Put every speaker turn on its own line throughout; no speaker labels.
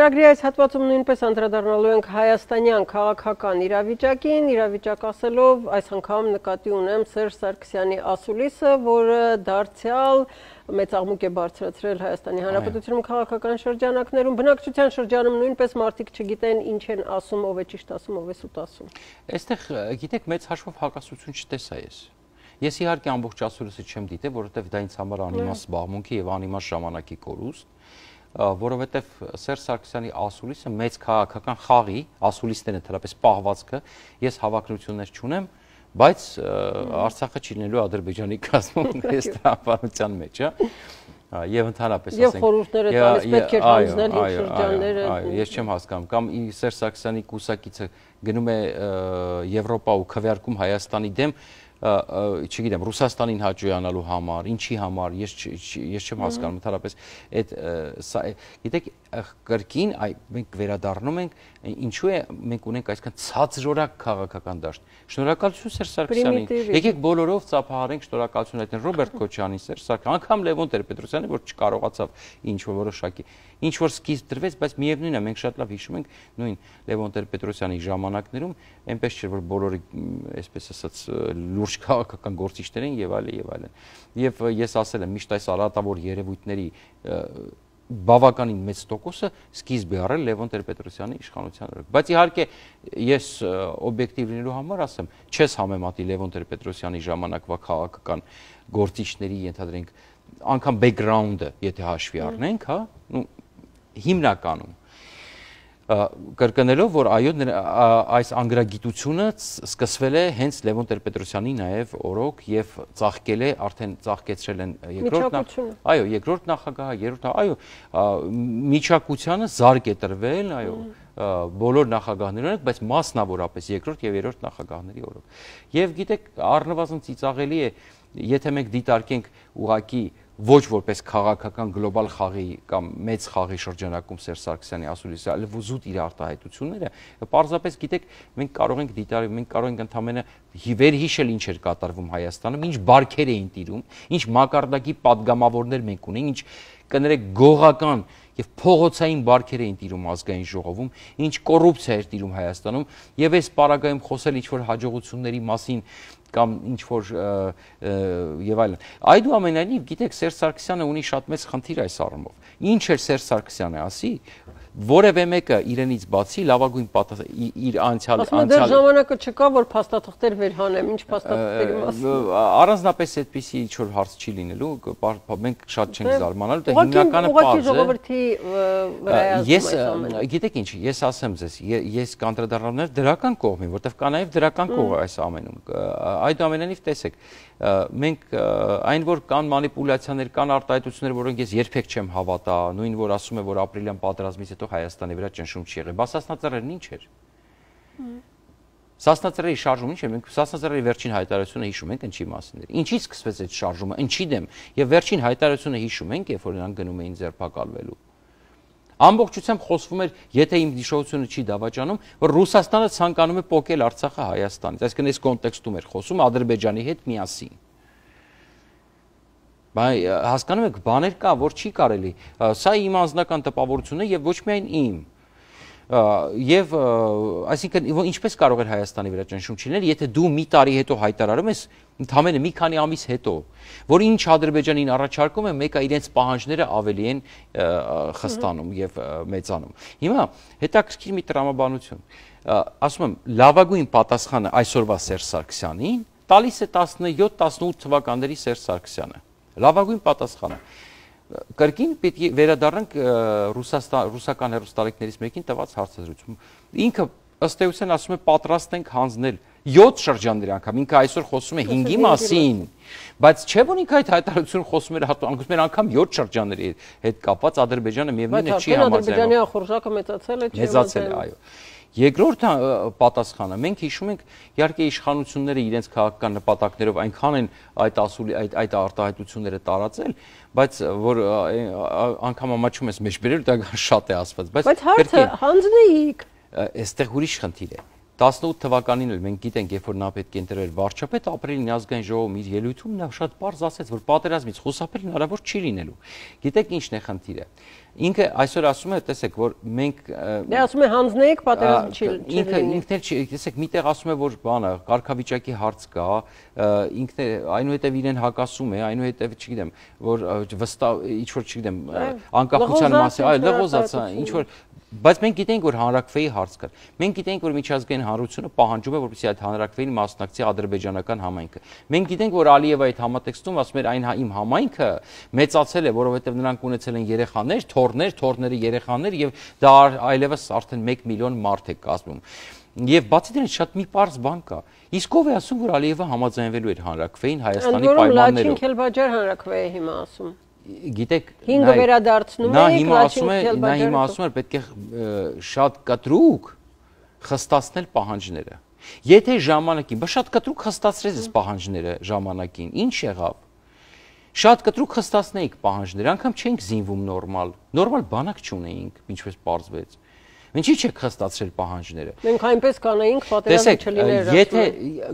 Ծրագրի այս հատվածում նույնպես անդրադառնալու ենք Հայաստանյան քաղաքական իրավիճակին, իրավիճակ ասելով այս անգամ նկատի ունեմ Սերժ Սարգսյանի ասուլիսը, որը դարձյալ մեծ աղմուկ է բարձրացրել Հայաստանի Հանրապետությունում քաղաքական շրջանակներում, բնակչության շրջանում նույնպես մարդիկ չգիտեն ինչ են ասում, ով է ճիշտ ասում, ով է սուտ ասում։ Այստեղ գիտեք մեծ հաշվով հակասություն չտեսա ես։ Ես իհարկե ամբողջ ասուլիսը չեմ դիտել, որովհետև դա ինձ համար անիմաստ զբաղմունքի եւ անիմաստ ժամանակի կորուստ որովհետև Սերժ Սարգսյանի ասուլիսը մեծ քաղաքական խաղի ասուլիսներն են թերապես պահվածքը ես հավակնություններ չունեմ բայց Արցախը չլինելու Ադրբեջանի կազմում այս տրամաբանության մեջ, հա։ Եվ ընդհանրապես ասենք, եւ խորհուրդները տալիս պետք է հանձնել հին շրջանները։ Այո, ես չեմ հասկանում, կամ Սերժ Սարգսյանի կուսակիցը գնում է Եվրոպա ու քվեարկում Հայաստանի դեմ, չգիտեմ, Ռուսաստանին հաջողանալու համար, ինչի համար, ես ես չեմ հասկանում, ընդհանրապես այդ սա գիտեք, կրկին այ մենք վերադառնում ենք ինչու է մենք ունենք այսքան ցածրորակ քաղաքական դաշտ։ Շնորհակալություն Սերժ Սարգսյանին։ Եկեք բոլորով ծափահարենք շնորհակալություն այդ Ռոբերտ Քոչյանին, Սերժ Սարգսյան, անգամ Լևոն Տեր-Պետրոսյանին, որ չկարողացավ ինչ որ որոշակի։ Ինչ որ սկիզբ դրվեց, բայց միևնույնն է, մենք շատ լավ հիշում ենք նույն Լևոն Տեր-Պետրոսյանի ժամանակներում այնպես չէր որ բոլորը այսպես ասած լուր լուրջ քաղաքական գործիչներին եւ այլն եւ այլն։ Եվ ես ասել եմ միշտ այս արատավոր երևույթների բավականին մեծ տոկոսը սկիզբ է առել Լևոն Տեր-Պետրոսյանի իշխանության օրոք։ Բայց իհարկե ես օբյեկտիվ լինելու համար ասեմ, չես համեմատի Լևոն Տեր-Պետրոսյանի ժամանակվա քաղաքական գործիչների ենթադրենք անգամ բեքգրաունդը, եթե հաշվի առնենք, հա, հիմնականում կրկնելով որ այո այս անգրագիտությունը սկսվել է հենց Լևոն Տեր-Պետրոսյանի նաև օրոք եւ ծաղկել է արդեն ծաղկեցրել են երկրորդ այո երկրորդ նախագահը երրորդ այո միջակությանը զարգ է տրվել այո բոլոր նախագահներն օրոք բայց մասնավորապես երկրորդ եւ երրորդ նախագահների օրոք եւ գիտեք առնվազն ծիծաղելի է եթե մենք դիտարկենք ուղակի ոչ որպես քաղաքական գլոբալ խաղի կամ մեծ խաղի շրջանակում Սերժ Սարգսյանի ասուլիսը, այլ զուտ իր արտահայտությունները, պարզապես գիտեք, մենք կարող ենք դիտարել, մենք կարող ենք ընդամենը վերհիշել ինչ էր կատարվում Հայաստանում, ինչ բարքեր էին տիրում, ինչ մակարդակի падգամավորներ մենք ունենք, ինչ կներեք գողական եւ փողոցային բարքեր էին տիրում ազգային ժողովում, ինչ կոռուպցիա էր տիրում Հայաստանում, եւ այս պարագայում խոսել ինչ որ հաջողությունների մասին, կամ ինչ որ եւ այլն։ Այդուամենայնիվ գիտեք Սերժ Սարգսյանը ունի շատ մեծ խնդիր այս առումով։ Ինչ էր Սերժ Սարգսյանը ասի, որևէ մեկը իրենից բացի լավագույն պատաս իր անցյալ անցյալ դեռ ժամանակը չկա որ փաստաթղթեր վերհանեմ ինչ փաստաթղթերի մասին առանձնապես այդպիսի ինչ որ հարց չի լինելու մենք շատ չենք դե, զարմանալու դա դե հիմնականը բաց է ես գիտեք ինչ ես ասեմ ձեզ ես կանդրադառնալու դրական կողմին որտեվ կա նաև դրական կողը այս ամենում այդուամենայնիվ տեսեք մենք այն որ կան մանիպուլյացիաներ կան արտահայտություններ որոնք ես երբեք չեմ հավատա նույն որ ասում է որ ապրիլյան պատերազմից հետո հետո Հայաստանի վրա ճնշում չի եղել։ Բա Սասնածերերն ինչ էր։ Սասնածերերի շարժումը ինչ է։ Մենք Սասնածերերի վերջին հայտարարությունը հիշում ենք ինչի մասին էր։ Ինչից սկսվեց այդ շարժումը, ինչի դեմ։ Եվ վերջին հայտարարությունը հիշում ենք, երբ որ նրանք գնում էին ձերբակալվելու։ Ամբողջությամբ խոսվում էր, եթե իմ դիշողությունը չի դավաճանում, որ Ռուսաստանը ցանկանում է փոկել Արցախը Հայաստանից։ Այսինքն այս կոնտեքստում էր խոսում Ադրբեջանի հետ միասին։ Բայ հասկանում եք, բաներ կա, որ չի կարելի։ Սա իմ անձնական տպավորությունն է եւ ոչ միայն իմ եւ այսինքն ինչպես կարող էր Հայաստանի վրա ճնշում չլինել, եթե դու մի տարի հետո հայտարարում ես ընդամենը մի քանի ամիս հետո, որ ինչ Ադրբեջանին առաջարկում է, մեկը իրենց պահանջները ավելի են խստանում եւ մեծանում։ Հիմա հետաքրքիր մի տրամաբանություն։ Ասում եմ, լավագույն պատասխանը այսօրվա Սերժ Սարգսյանին տալիս է 17-18 թվականների Սերժ Սարգսյանը լավագույն պատասխանը։ Կրկին պետք է վերադառնանք Ռուսաստան ռուսական հերոստալիկներից մեկին տված հարցազրույցում։ Ինքը ըստ էության ասում է պատրաստ ենք հանձնել 7 շրջաններ անգամ ինքը այսօր խոսում է 5-ի մասին բայց չէ որ ինքը այդ հայտարարությունը խոսում էր հատուկ մեր անգամ 7 շրջանների հետ կապված ադրբեջանը միևնույնն է չի համաձայնում բայց ադրբեջանի խորշակը մեծացել է չի մեծացել այո Երկրորդ պատասխանը մենք հիշում ենք իհարկե իշխանությունները իրենց քաղաքական նպատակներով այնքան են այդ ասուլի այդ այդ արտահայտությունները տարածել, բայց որ անգամ ամաչում ես մեջբերել դա շատ է ասված, բայց Բայց հարցը հանձնեիք։ Այստեղ ուրիշ խնդիր է։ Ա, 18 թվականին էլ մենք գիտենք, երբ որ նա պետք է ընտրեր վարչապետ, ապրիլին ազգային ժողովում իր ելույթում նա շատ པարզ ասեց, որ պատերազմից խուսափել հնարավոր չի լինելու։ Գիտեք ինչն է խնդիրը։ Ինքը այսօր ասում է, տեսեք, որ մենք Դե ասում է հանձնեիք պատերազմ չի լինի։ Ինքը ինքն էլ չի, տեսեք, միտեղ ասում է, որ բանը, կարգավիճակի հարց կա, ինքն է այնուհետև իրեն հակասում է, այնուհետև չգիտեմ, որ վստահ ինչ որ չգիտեմ, անկախության մասին, այո, լղոզացա, ինչ որ բայց մենք գիտենք որ հանրակրվեի հարց կա։ Մենք գիտենք որ միջազգային հանրությունը պահանջում է որպեսզի այդ հանրակրվեին մասնակցի ադրբեջանական համայնքը։ Մենք գիտենք որ Ալիևը այդ համատեքստում ասում էր այն հա, իմ համայնքը մեծացել է, որովհետև նրանք ունեցել են երեխաներ, թորներ, թորների երեխաներ եւ դա այլևս արդեն 1 միլիոն մարդ է կազմում։ Եվ բացի դրանից շատ մի པարզ բան կա։ Իսկ ով է ասում որ Ալիևը համաձայնվելու էր հանրակրվեին Հայաստանի պայմաններով։ Անորոն Լաչին Քելբաջար հանրակրվեի հիմա ասում գիտեք հինգը վերադարձնում է նա հիմա ասում է նա հիմա ասում է պետք է շատ կտրուկ խստացնել պահանջները եթե ժամանակին բա շատ կտրուկ խստացրեց այս պահանջները ժամանակին ինչ եղավ շատ կտրուկ խստացնեիք պահանջները անգամ չենք զինվում նորմալ նորմալ բանակ չունեինք ինչպես պարզվեց Ինչի՞ չեք հստացրել պահանջները։ Մենք այնպես կանեինք պատերազմ չլիներ։ Եթե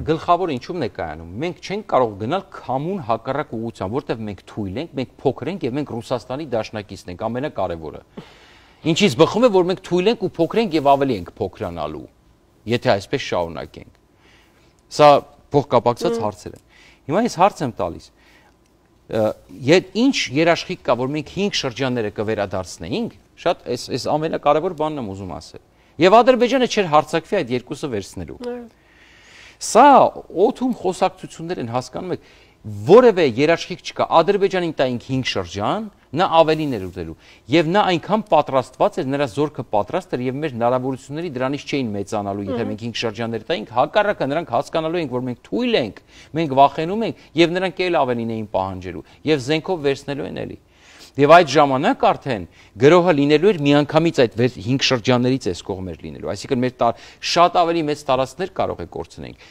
գլխավոր ինչումն է կայանում, մենք չենք կարող գնալ քամուն հակառակ ուղղությամբ, որտեղ մենք թույլ ենք, մենք փոքր ենք եւ մենք Ռուսաստանի դաշնակիցն ենք, ամենակարևորը։ Ինչից բխում է, որ մենք թույլ ենք ու փոքր ենք եւ ավելի ենք փոքրանալու, եթե այսպես շարունակենք։ Սա փոխկապակցված հարցեր են։ Հիմա ես հարց եմ տալիս։ Եդ ինչ երաշխիք կա, որ մենք 5 շրջանները կվերադարձնեինք, շատ այս այս ամենակարևոր բանն եմ ուզում ասել։ Եվ Ադրբեջանը չէր հարցակվի այդ երկուսը վերցնելու։ Սա օթում խոսակցություններ են հասկանում եք, որևէ երաշխիք չկա։ Ադրբեջանին տայինք 5 շրջան, նա ավելին էր ուտելու։ Եվ նա այնքան պատրաստված էր, նրա զորքը պատրաստ էր եւ մեր հնարավորությունների դրանից չէին մեծանալու, եթե մենք 5 շրջաններ տայինք, հակառակը նրանք հասկանալու էին, որ մենք թույլ ենք, մենք վախենում ենք եւ նրանք էլ ավելին էին պահանջելու եւ զենքով վերցնելու են էլի։ են Եվ այդ ժամանակ արդեն գրողը լինելու էր միանգամից այդ 5 շրջաններից այս կողմեր լինելու, այսինքն մեր շատ ավելի մեծ տարածքներ կարող է կորցնենք։